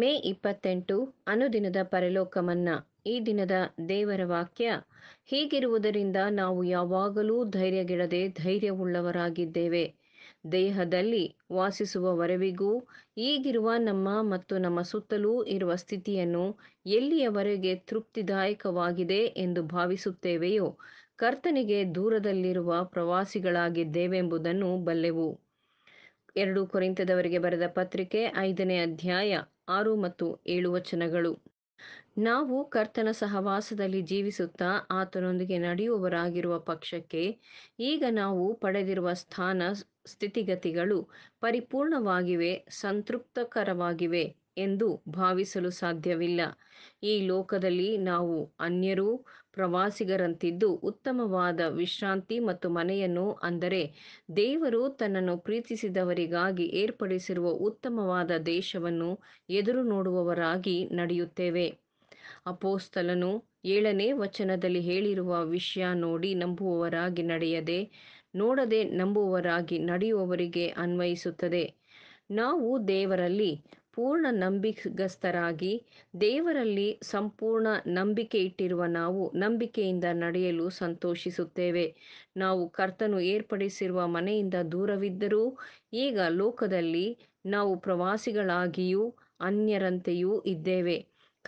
ಮೇ ಇಪ್ಪತ್ತೆಂಟು ಅನುದಿನದ ಪರಲೋಕಮನ್ನ ಈ ದಿನದ ದೇವರ ವಾಕ್ಯ ಹೀಗಿರುವುದರಿಂದ ನಾವು ಯಾವಾಗಲೂ ಧೈರ್ಯಗೆಡದೆ ಧೈರ್ಯವುಳ್ಳವರಾಗಿದ್ದೇವೆ ದೇಹದಲ್ಲಿ ವಾಸಿಸುವವರೆವಿಗೂ ಈಗಿರುವ ನಮ್ಮ ಮತ್ತು ನಮ್ಮ ಸುತ್ತಲೂ ಇರುವ ಸ್ಥಿತಿಯನ್ನು ಎಲ್ಲಿಯವರೆಗೆ ತೃಪ್ತಿದಾಯಕವಾಗಿದೆ ಎಂದು ಭಾವಿಸುತ್ತೇವೆಯೋ ಕರ್ತನಿಗೆ ದೂರದಲ್ಲಿರುವ ಪ್ರವಾಸಿಗಳಾಗಿದ್ದೇವೆಂಬುದನ್ನು ಬಲ್ಲೆವು ಎರಡು ಕೊರಿಂತದವರಿಗೆ ಬರೆದ ಪತ್ರಿಕೆ ಐದನೇ ಅಧ್ಯಾಯ ಆರು ಮತ್ತು ಏಳು ವಚನಗಳು ನಾವು ಕರ್ತನ ಸಹವಾಸದಲ್ಲಿ ಜೀವಿಸುತ್ತಾ ಆತನೊಂದಿಗೆ ನಡೆಯುವವರಾಗಿರುವ ಪಕ್ಷಕ್ಕೆ ಈಗ ನಾವು ಪಡೆದಿರುವ ಸ್ಥಾನ ಸ್ಥಿತಿಗತಿಗಳು ಪರಿಪೂರ್ಣವಾಗಿವೆ ಸಂತೃಪ್ತಕರವಾಗಿವೆ ಎಂದು ಭಾವಿಸಲು ಸಾಧ್ಯವಿಲ್ಲ ಈ ಲೋಕದಲ್ಲಿ ನಾವು ಅನ್ಯರೂ ಪ್ರವಾಸಿಗರಂತಿದ್ದು ಉತ್ತಮವಾದ ವಿಶ್ರಾಂತಿ ಮತ್ತು ಮನೆಯನ್ನು ಅಂದರೆ ದೇವರು ತನ್ನನ್ನು ಪ್ರೀತಿಸಿದವರಿಗಾಗಿ ಏರ್ಪಡಿಸಿರುವ ಉತ್ತಮವಾದ ದೇಶವನ್ನು ಎದುರು ನೋಡುವವರಾಗಿ ನಡೆಯುತ್ತೇವೆ ಅಪೋಸ್ತಲನು ಏಳನೇ ವಚನದಲ್ಲಿ ಹೇಳಿರುವ ವಿಷಯ ನೋಡಿ ನಂಬುವವರಾಗಿ ನಡೆಯದೆ ನೋಡದೆ ನಂಬುವವರಾಗಿ ನಡೆಯುವವರಿಗೆ ಅನ್ವಯಿಸುತ್ತದೆ ನಾವು ದೇವರಲ್ಲಿ ಪೂರ್ಣ ನಂಬಿಗಸ್ತರಾಗಿ ದೇವರಲ್ಲಿ ಸಂಪೂರ್ಣ ನಂಬಿಕೆ ಇಟ್ಟಿರುವ ನಾವು ನಂಬಿಕೆಯಿಂದ ನಡೆಯಲು ಸಂತೋಷಿಸುತ್ತೇವೆ ನಾವು ಕರ್ತನು ಏರ್ಪಡಿಸಿರುವ ಮನೆಯಿಂದ ದೂರವಿದ್ದರೂ ಈಗ ಲೋಕದಲ್ಲಿ ನಾವು ಪ್ರವಾಸಿಗಳಾಗಿಯೂ ಅನ್ಯರಂತೆಯೂ ಇದ್ದೇವೆ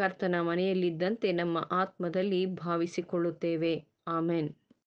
ಕರ್ತನ ಮನೆಯಲ್ಲಿದ್ದಂತೆ ನಮ್ಮ ಆತ್ಮದಲ್ಲಿ ಭಾವಿಸಿಕೊಳ್ಳುತ್ತೇವೆ ಆಮೆನ್